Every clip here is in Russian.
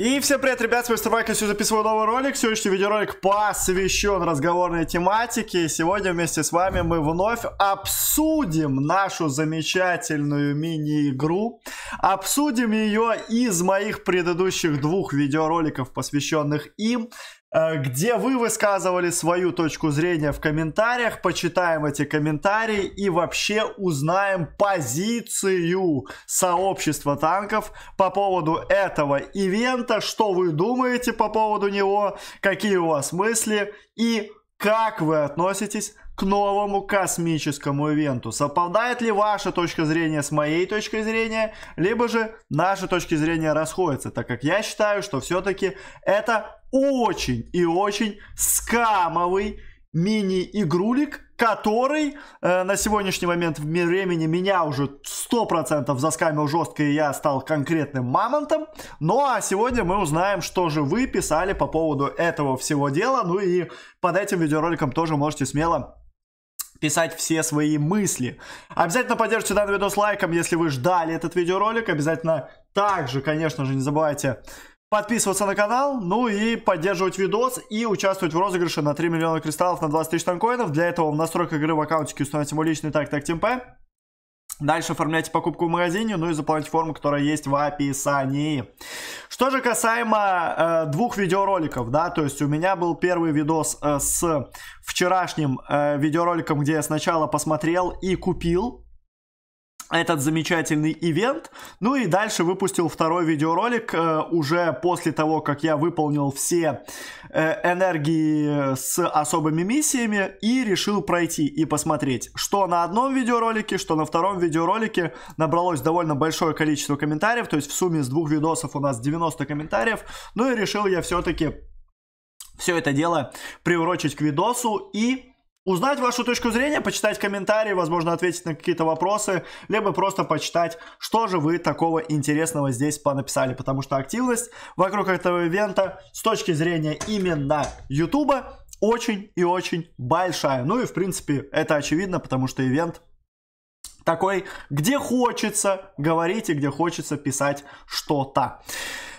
И всем привет, ребят, с вами Старвайк, я записываю новый ролик. Сегодняшний видеоролик посвящен разговорной тематике. сегодня вместе с вами мы вновь обсудим нашу замечательную мини-игру. Обсудим ее из моих предыдущих двух видеороликов, посвященных им. Э, где вы высказывали свою точку зрения в комментариях, почитаем эти комментарии и вообще узнаем позицию сообщества танков по поводу этого ивента, что вы думаете по поводу него, какие у вас мысли и как вы относитесь к новому космическому ивенту. Совпадает ли ваша точка зрения с моей точкой зрения, либо же наши точки зрения расходятся, так как я считаю, что все-таки это очень и очень скамовый мини-игрулик, который э, на сегодняшний момент времени меня уже 100% заскамил жестко, и я стал конкретным мамонтом. Ну а сегодня мы узнаем, что же вы писали по поводу этого всего дела. Ну и под этим видеороликом тоже можете смело писать все свои мысли. Обязательно поддержите данный видос лайком, если вы ждали этот видеоролик. Обязательно также, конечно же, не забывайте подписываться на канал, ну и поддерживать видос и участвовать в розыгрыше на 3 миллиона кристаллов на 20 тысяч танкоинов. Для этого в настройках игры в аккаунтике установите мой личный так так темпе. Дальше оформляйте покупку в магазине, ну и заполняйте форму, которая есть в описании. Что же касаемо э, двух видеороликов, да, то есть у меня был первый видос э, с вчерашним э, видеороликом, где я сначала посмотрел и купил этот замечательный ивент. Ну и дальше выпустил второй видеоролик э, уже после того, как я выполнил все э, энергии э, с особыми миссиями и решил пройти и посмотреть, что на одном видеоролике, что на втором видеоролике набралось довольно большое количество комментариев, то есть в сумме с двух видосов у нас 90 комментариев. Ну и решил я все-таки все это дело приурочить к видосу и Узнать вашу точку зрения, почитать комментарии, возможно, ответить на какие-то вопросы, либо просто почитать, что же вы такого интересного здесь понаписали, потому что активность вокруг этого ивента с точки зрения именно Ютуба очень и очень большая. Ну и, в принципе, это очевидно, потому что ивент такой, где хочется говорить и где хочется писать что-то.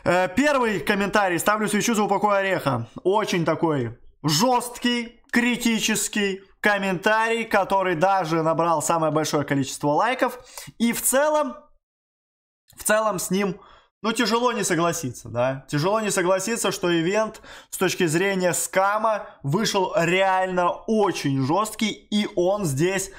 Э, первый комментарий. Ставлю свечу за упокой ореха. Очень такой жесткий, критический комментарий, который даже набрал самое большое количество лайков. И в целом, в целом с ним, ну, тяжело не согласиться, да. Тяжело не согласиться, что ивент с точки зрения скама вышел реально очень жесткий, и он здесь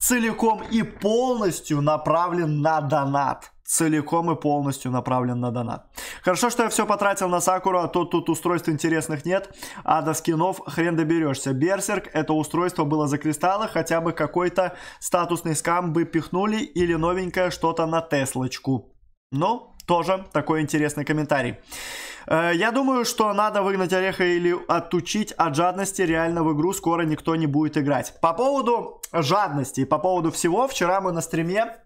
целиком и полностью направлен на донат целиком и полностью направлен на донат. Хорошо, что я все потратил на Сакуру, а то тут устройств интересных нет, а до скинов хрен доберешься. Берсерк это устройство было за кристаллы, хотя бы какой-то статусный скам бы пихнули или новенькое что-то на Теслочку. Ну, тоже такой интересный комментарий. Э, я думаю, что надо выгнать Ореха или отучить от жадности. Реально в игру скоро никто не будет играть. По поводу жадности, по поводу всего, вчера мы на стриме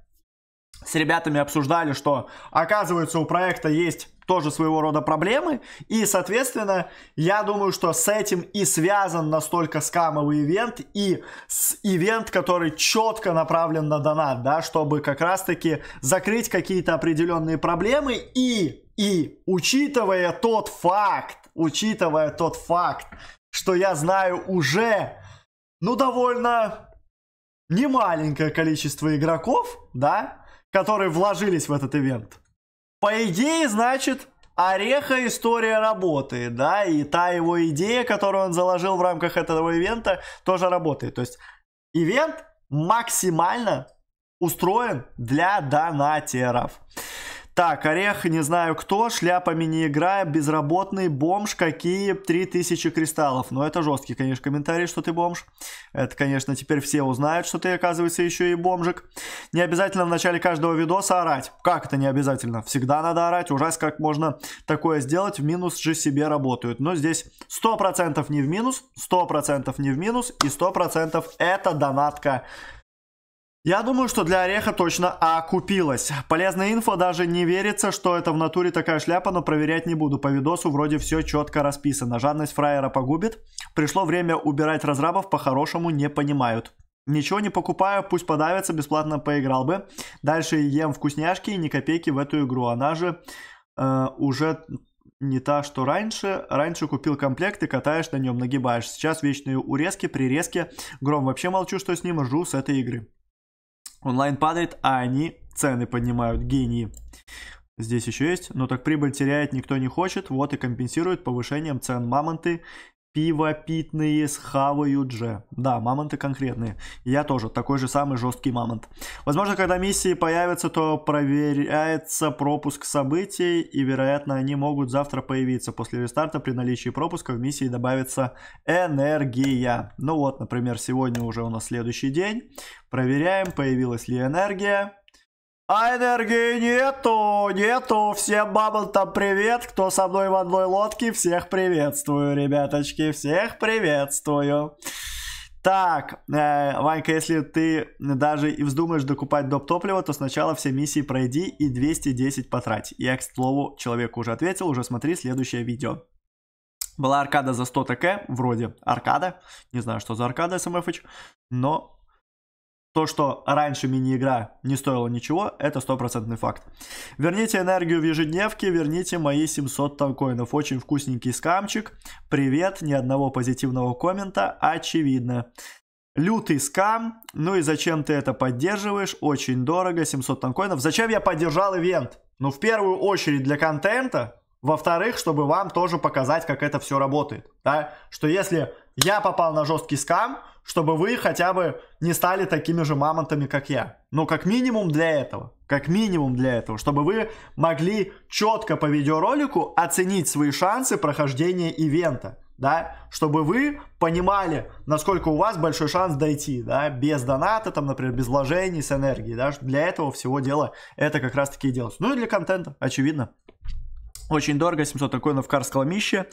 с ребятами обсуждали, что оказывается у проекта есть тоже своего рода проблемы. И, соответственно, я думаю, что с этим и связан настолько скамовый ивент и с ивент, который четко направлен на донат, да, чтобы как раз-таки закрыть какие-то определенные проблемы и, и, учитывая тот факт, учитывая тот факт, что я знаю уже, ну, довольно немаленькое количество игроков, да, которые вложились в этот ивент. По идее, значит, Ореха история работает, да, и та его идея, которую он заложил в рамках этого ивента, тоже работает. То есть ивент максимально устроен для донатеров. Так, орех, не знаю кто, шляпами не играя, безработный, бомж, какие 3000 кристаллов. ну, это жесткий, конечно, комментарий, что ты бомж. Это, конечно, теперь все узнают, что ты, оказывается, еще и бомжик. Не обязательно в начале каждого видоса орать. Как это не обязательно? Всегда надо орать. Ужас, как можно такое сделать. В минус же себе работают. Но здесь 100% не в минус, 100% не в минус и 100% это донатка я думаю, что для Ореха точно окупилось. А Полезная инфо, даже не верится, что это в натуре такая шляпа, но проверять не буду. По видосу вроде все четко расписано. Жадность фраера погубит. Пришло время убирать разрабов, по-хорошему не понимают. Ничего не покупаю, пусть подавится, бесплатно поиграл бы. Дальше ем вкусняшки и ни копейки в эту игру. Она же э, уже не та, что раньше. Раньше купил комплект и катаешь на нем, нагибаешь. Сейчас вечные урезки, прирезки. Гром вообще молчу, что с ним, жду с этой игры онлайн падает, а они цены поднимают, гении. Здесь еще есть, но так прибыль теряет никто не хочет, вот и компенсирует повышением цен мамонты Пивопитные схавают же. Да, мамонты конкретные. Я тоже, такой же самый жесткий мамонт. Возможно, когда миссии появятся, то проверяется пропуск событий, и, вероятно, они могут завтра появиться. После рестарта при наличии пропуска в миссии добавится энергия. Ну вот, например, сегодня уже у нас следующий день. Проверяем, появилась ли энергия. А энергии нету, нету. Всем бабл там привет. Кто со мной в одной лодке, всех приветствую, ребяточки. Всех приветствую. Так, э, Ванька, если ты даже и вздумаешь докупать доп. топлива, то сначала все миссии пройди и 210 потрать. Я, к слову, человеку уже ответил, уже смотри следующее видео. Была аркада за 100 ТК, вроде аркада. Не знаю, что за аркада, СМФыч, эм но то, что раньше мини-игра не стоила ничего, это стопроцентный факт. Верните энергию в ежедневке, верните мои 700 танкоинов. Очень вкусненький скамчик. Привет, ни одного позитивного коммента, очевидно. Лютый скам, ну и зачем ты это поддерживаешь? Очень дорого, 700 танкоинов. Зачем я поддержал ивент? Ну, в первую очередь для контента, во-вторых, чтобы вам тоже показать, как это все работает. Да? Что если я попал на жесткий скам, чтобы вы хотя бы не стали такими же мамонтами, как я. Ну, как минимум для этого. Как минимум для этого. Чтобы вы могли четко по видеоролику оценить свои шансы прохождения ивента. Да, чтобы вы понимали, насколько у вас большой шанс дойти, да, без доната, там, например, без вложений, с энергией, да, для этого всего дела это как раз-таки и делается. Ну и для контента, очевидно. Очень дорого, 700 коинов Карс Кламище.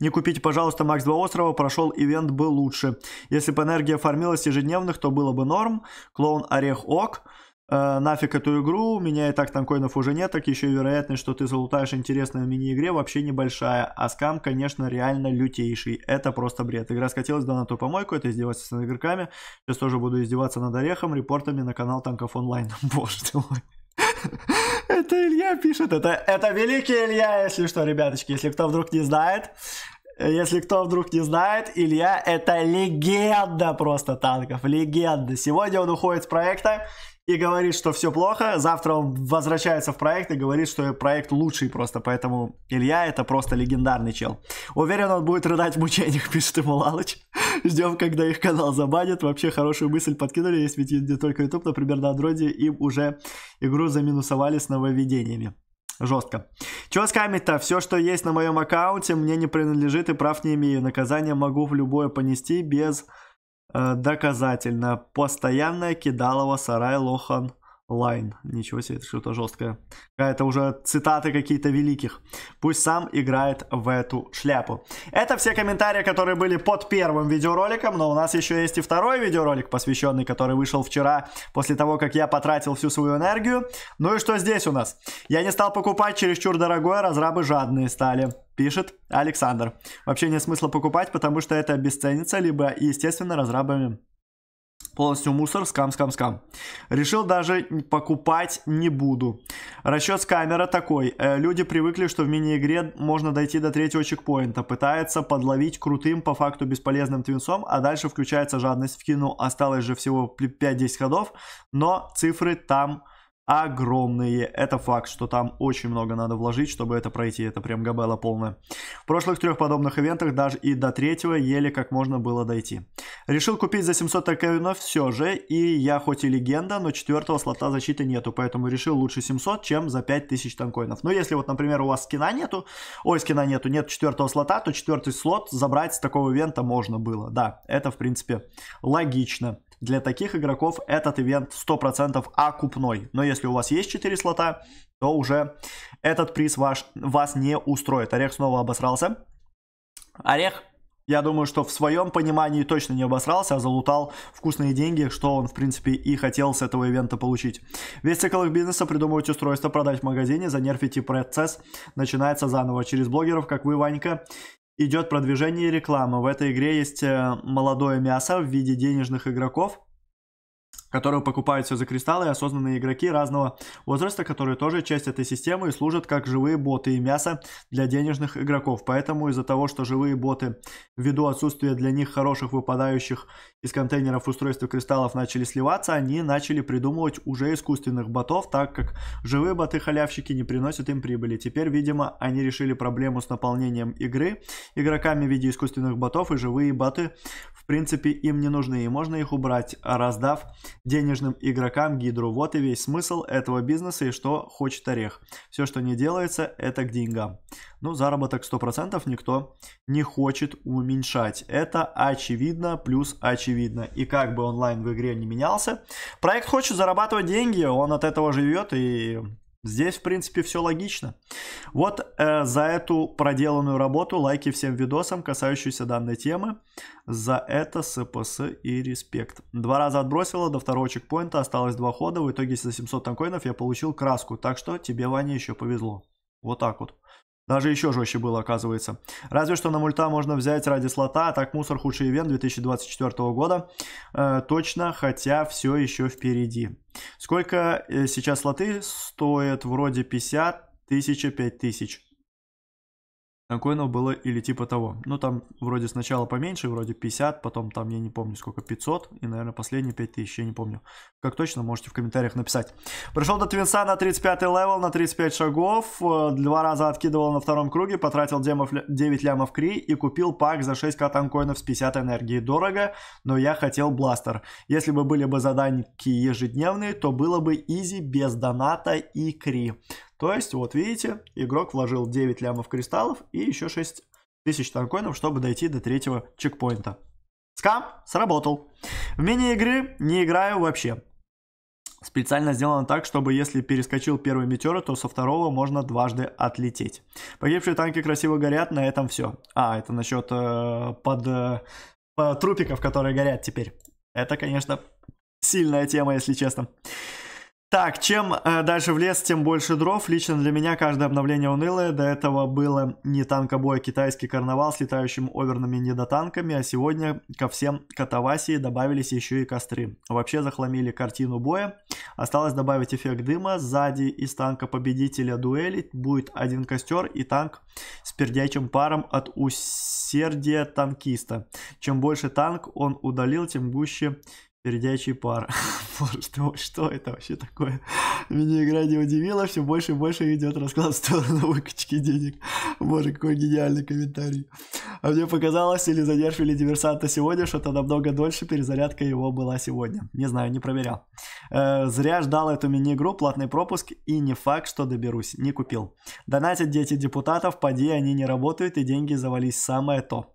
Не купите, пожалуйста, Макс 2 острова, прошел ивент был лучше. Если бы энергия фармилась ежедневных, то было бы норм. Клоун Орех Ок. Э, нафиг эту игру, у меня и так там коинов уже нет, так еще и вероятность, что ты залутаешь интересно в мини-игре, вообще небольшая. А скам, конечно, реально лютейший. Это просто бред. Игра скатилась да на ту помойку, это издеваться над игроками. Сейчас тоже буду издеваться над Орехом, репортами на канал Танков Онлайн. Боже мой. Это Илья пишет. Это, это великий Илья, если что, ребяточки. Если кто вдруг не знает, если кто вдруг не знает, Илья это легенда просто танков, легенда. Сегодня он уходит с проекта, и говорит, что все плохо. Завтра он возвращается в проект и говорит, что проект лучший просто. Поэтому Илья это просто легендарный чел. Уверен, он будет рыдать в мучениях, пишет ему Лалыч. Ждем, когда их канал забанят. Вообще хорошую мысль подкинули. Есть ведь не только YouTube, например, на Андроиде им уже игру заминусовали с нововведениями. Жестко. Чего скамить-то? Все, что есть на моем аккаунте, мне не принадлежит и прав не имею. Наказание могу в любое понести без Э, доказательно. Постоянная кидалова сарай Лохан Лайн. Ничего себе, это что-то жесткое. это уже цитаты какие-то великих. Пусть сам играет в эту шляпу. Это все комментарии, которые были под первым видеороликом, но у нас еще есть и второй видеоролик, посвященный, который вышел вчера, после того, как я потратил всю свою энергию. Ну и что здесь у нас? Я не стал покупать чересчур дорогое, разрабы жадные стали пишет Александр. Вообще нет смысла покупать, потому что это обесценится, либо, естественно, разрабами полностью мусор, скам, скам, скам. Решил даже покупать не буду. Расчет с камера такой. Э, люди привыкли, что в мини-игре можно дойти до третьего чекпоинта. Пытается подловить крутым, по факту бесполезным твинсом, а дальше включается жадность в кину. Осталось же всего 5-10 ходов, но цифры там огромные. Это факт, что там очень много надо вложить, чтобы это пройти. Это прям габела полная. В прошлых трех подобных ивентах даже и до третьего еле как можно было дойти. Решил купить за 700 токенов все же, и я хоть и легенда, но четвертого слота защиты нету, поэтому решил лучше 700, чем за 5000 танкоинов. Но ну, если вот, например, у вас скина нету, ой, скина нету, нет четвертого слота, то четвертый слот забрать с такого ивента можно было. Да, это в принципе логично. Для таких игроков этот ивент 100% окупной. Но если у вас есть 4 слота, то уже этот приз ваш, вас не устроит. Орех снова обосрался. Орех, я думаю, что в своем понимании точно не обосрался, а залутал вкусные деньги, что он, в принципе, и хотел с этого ивента получить. Весь цикл их бизнеса придумывать устройство, продать в магазине, занерфить и процесс начинается заново. Через блогеров, как вы, Ванька, идет продвижение и реклама. В этой игре есть э, молодое мясо в виде денежных игроков, которые покупают все за кристаллы и осознанные игроки разного возраста, которые тоже часть этой системы и служат как живые боты и мясо для денежных игроков. Поэтому из-за того, что живые боты ввиду отсутствия для них хороших выпадающих из контейнеров устройств кристаллов начали сливаться, они начали придумывать уже искусственных ботов, так как живые боты-халявщики не приносят им прибыли. Теперь, видимо, они решили проблему с наполнением игры игроками в виде искусственных ботов и живые боты принципе, им не нужны и можно их убрать, раздав денежным игрокам гидру. Вот и весь смысл этого бизнеса и что хочет орех. Все, что не делается, это к деньгам. Ну, заработок 100% никто не хочет уменьшать. Это очевидно плюс очевидно. И как бы онлайн в игре не менялся, проект хочет зарабатывать деньги, он от этого живет и Здесь, в принципе, все логично. Вот э, за эту проделанную работу лайки всем видосам, касающиеся данной темы. За это СПС и респект. Два раза отбросила, до второго чекпоинта осталось два хода. В итоге за 700 танкоинов я получил краску. Так что тебе, Ваня, еще повезло. Вот так вот. Даже ну, еще жестче было, оказывается. Разве что на мульта можно взять ради слота, а так мусор худший ивент 2024 года. Э, точно, хотя все еще впереди. Сколько э, сейчас слоты стоят? Вроде 50 тысяч, 5 а тысяч коинов ну, было или типа того. Ну, там вроде сначала поменьше, вроде 50, потом там, я не помню сколько, 500, и, наверное, последние 5000, я не помню. Как точно, можете в комментариях написать. Пришел до Твинса на 35 левел, на 35 шагов, э, два раза откидывал на втором круге, потратил 9 лямов кри и купил пак за 6к танкоинов с 50 энергии. Дорого, но я хотел бластер. Если бы были бы задания ежедневные, то было бы изи без доната и кри. То есть, вот видите, игрок вложил 9 лямов кристаллов и еще 6 тысяч танкоинов, чтобы дойти до третьего чекпоинта. Скам сработал. В мини-игры не играю вообще. Специально сделано так, чтобы если перескочил первый метеор, то со второго можно дважды отлететь. Погибшие танки красиво горят, на этом все. А, это насчет э, под э, трупиков, которые горят теперь. Это, конечно, сильная тема, если честно. Так, чем э, дальше в лес, тем больше дров. Лично для меня каждое обновление унылое. До этого было не танкобой, а китайский карнавал с летающими оверными недотанками, а сегодня ко всем катавасии добавились еще и костры. Вообще захламили картину боя. Осталось добавить эффект дыма. Сзади из танка победителя дуэли будет один костер и танк с пердячим паром от усердия танкиста. Чем больше танк он удалил, тем гуще Пердячий пар. что, что это вообще такое? Меня игра не удивила, все больше и больше идет расклад в сторону выкачки денег. Боже, какой гениальный комментарий. А мне показалось, или задерживали диверсанта сегодня, что-то намного дольше перезарядка его была сегодня. Не знаю, не проверял. Э, зря ждал эту мини-игру, платный пропуск, и не факт, что доберусь. Не купил. Донатят дети депутатов, поди, они не работают, и деньги завались самое то.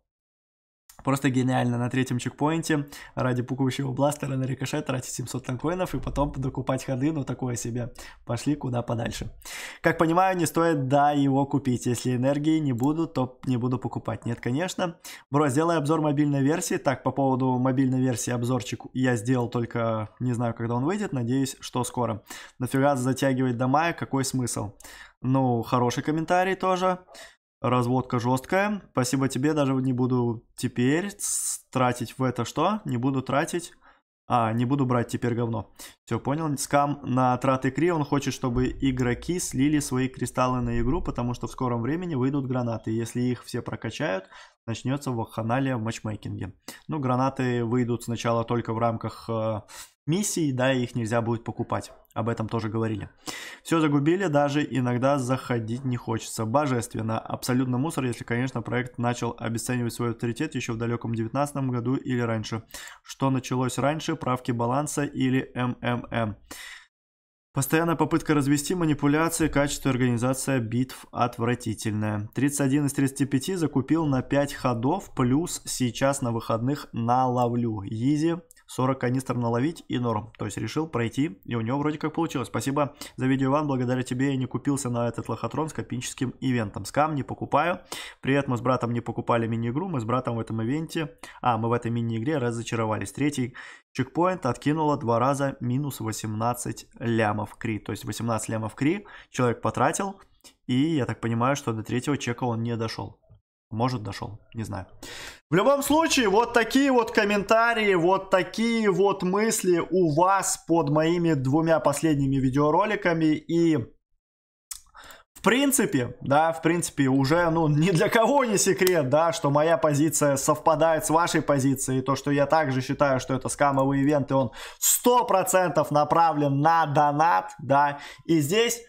Просто гениально на третьем чекпоинте ради пукающего бластера на рикошет тратить 700 танкоинов и потом докупать ходы, ну такое себе. Пошли куда подальше. Как понимаю, не стоит, да, его купить. Если энергии не буду, то не буду покупать. Нет, конечно. Бро, сделай обзор мобильной версии. Так, по поводу мобильной версии обзорчик я сделал только, не знаю, когда он выйдет. Надеюсь, что скоро. Нафига затягивать до мая, какой смысл? Ну, хороший комментарий тоже. Разводка жесткая. Спасибо тебе, даже не буду теперь тратить в это что? Не буду тратить... А, не буду брать теперь говно. Все, понял. Скам на траты кри. Он хочет, чтобы игроки слили свои кристаллы на игру, потому что в скором времени выйдут гранаты. Если их все прокачают, начнется вакханалия в матчмейкинге. Ну, гранаты выйдут сначала только в рамках э, миссий, да, и их нельзя будет покупать. Об этом тоже говорили. Все загубили, даже иногда заходить не хочется. Божественно. Абсолютно мусор, если, конечно, проект начал обесценивать свой авторитет еще в далеком 19 году или раньше. Что началось раньше, правки баланса или МММ. Постоянная попытка развести манипуляции, качество организации битв отвратительное. 31 из 35 закупил на 5 ходов, плюс сейчас на выходных наловлю. Изи, 40 канистр наловить и норм. То есть решил пройти, и у него вроде как получилось. Спасибо за видео, Иван. Благодаря тебе я не купился на этот лохотрон с копинческим ивентом. Скам не покупаю. Привет, мы с братом не покупали мини-игру. Мы с братом в этом ивенте... А, мы в этой мини-игре разочаровались. Третий чекпоинт откинула два раза минус 18 лямов кри. То есть 18 лямов кри человек потратил. И я так понимаю, что до третьего чека он не дошел. Может, дошел, не знаю. В любом случае, вот такие вот комментарии, вот такие вот мысли у вас под моими двумя последними видеороликами. И в принципе, да, в принципе, уже, ну, ни для кого не секрет, да, что моя позиция совпадает с вашей позицией, то, что я также считаю, что это скамовый ивент, и он 100% направлен на донат, да, и здесь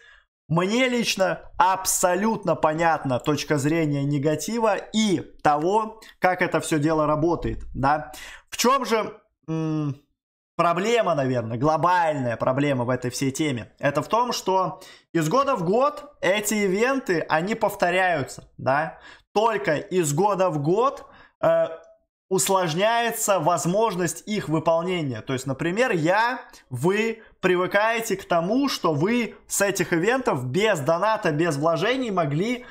мне лично абсолютно понятна точка зрения негатива и того, как это все дело работает, да. В чем же м- проблема, наверное, глобальная проблема в этой всей теме? Это в том, что из года в год эти ивенты, они повторяются, да. Только из года в год э, усложняется возможность их выполнения. То есть, например, я, вы привыкаете к тому, что вы с этих ивентов без доната, без вложений могли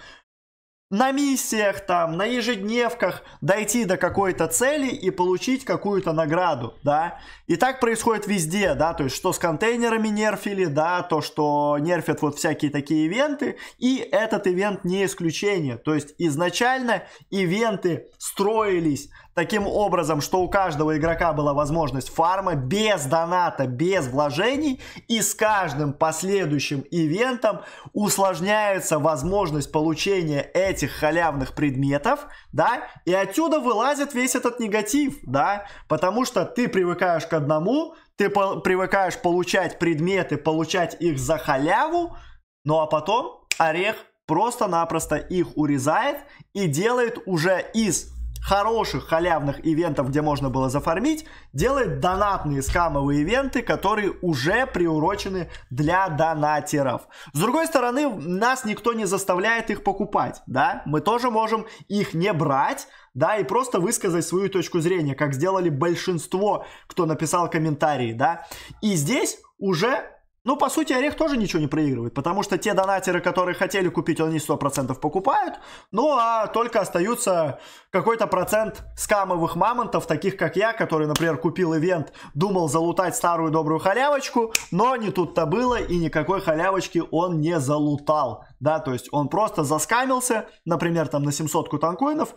на миссиях, там, на ежедневках дойти до какой-то цели и получить какую-то награду, да. И так происходит везде, да, то есть что с контейнерами нерфили, да, то, что нерфят вот всякие такие ивенты, и этот ивент не исключение. То есть изначально ивенты строились таким образом, что у каждого игрока была возможность фарма без доната, без вложений, и с каждым последующим ивентом усложняется возможность получения этих халявных предметов, да, и отсюда вылазит весь этот негатив, да, потому что ты привыкаешь к одному, ты по- привыкаешь получать предметы, получать их за халяву, ну а потом орех просто-напросто их урезает и делает уже из хороших халявных ивентов, где можно было зафармить, делает донатные скамовые ивенты, которые уже приурочены для донатеров. С другой стороны, нас никто не заставляет их покупать, да? Мы тоже можем их не брать, да, и просто высказать свою точку зрения, как сделали большинство, кто написал комментарии, да. И здесь уже ну, по сути, Орех тоже ничего не проигрывает, потому что те донатеры, которые хотели купить, они 100% покупают, ну, а только остаются какой-то процент скамовых мамонтов, таких как я, который, например, купил ивент, думал залутать старую добрую халявочку, но не тут-то было, и никакой халявочки он не залутал, да, то есть он просто заскамился, например, там на 700 ку кутанкоинов,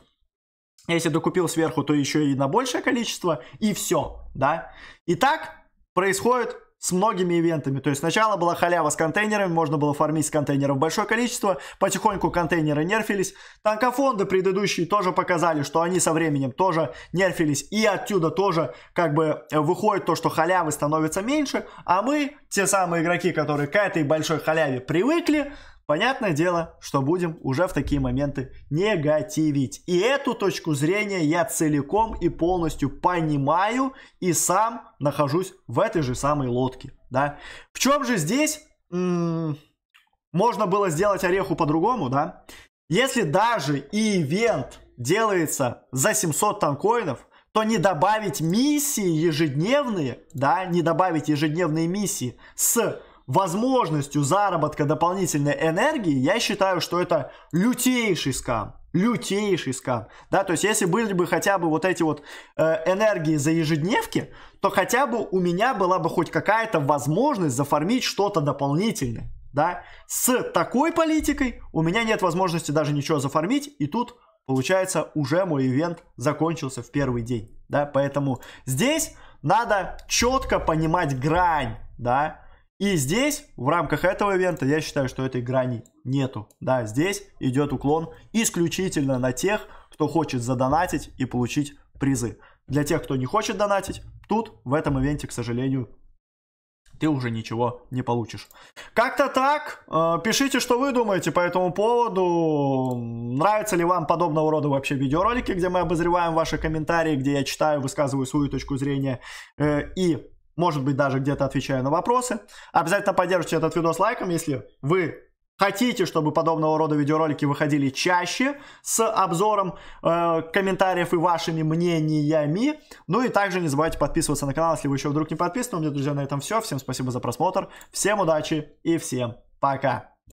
если докупил сверху, то еще и на большее количество, и все, да. И так происходит с многими ивентами. То есть сначала была халява с контейнерами, можно было фармить с контейнеров большое количество, потихоньку контейнеры нерфились. Танкофонды предыдущие тоже показали, что они со временем тоже нерфились, и оттуда тоже как бы э, выходит то, что халявы становится меньше, а мы, те самые игроки, которые к этой большой халяве привыкли, Понятное дело, что будем уже в такие моменты негативить. И эту точку зрения я целиком и полностью понимаю и сам нахожусь в этой же самой лодке. Да? В чем же здесь м-м, можно было сделать ореху по-другому, да? Если даже и ивент делается за 700 танкоинов, то не добавить миссии ежедневные, да, не добавить ежедневные миссии с возможностью заработка дополнительной энергии, я считаю, что это лютейший скам. Лютейший скам. Да, то есть, если были бы хотя бы вот эти вот э, энергии за ежедневки, то хотя бы у меня была бы хоть какая-то возможность зафармить что-то дополнительное. Да, с такой политикой у меня нет возможности даже ничего зафармить, и тут получается, уже мой ивент закончился в первый день, да, поэтому здесь надо четко понимать грань, да, и здесь, в рамках этого ивента, я считаю, что этой грани нету. Да, здесь идет уклон исключительно на тех, кто хочет задонатить и получить призы. Для тех, кто не хочет донатить, тут в этом ивенте, к сожалению, ты уже ничего не получишь. Как-то так. Э, пишите, что вы думаете по этому поводу. Нравятся ли вам подобного рода вообще видеоролики, где мы обозреваем ваши комментарии, где я читаю, высказываю свою точку зрения э, и может быть, даже где-то отвечаю на вопросы. Обязательно поддержите этот видос лайком, если вы хотите, чтобы подобного рода видеоролики выходили чаще с обзором э, комментариев и вашими мнениями. Ну и также не забывайте подписываться на канал, если вы еще вдруг не подписаны. У меня, друзья, на этом все. Всем спасибо за просмотр, всем удачи и всем пока!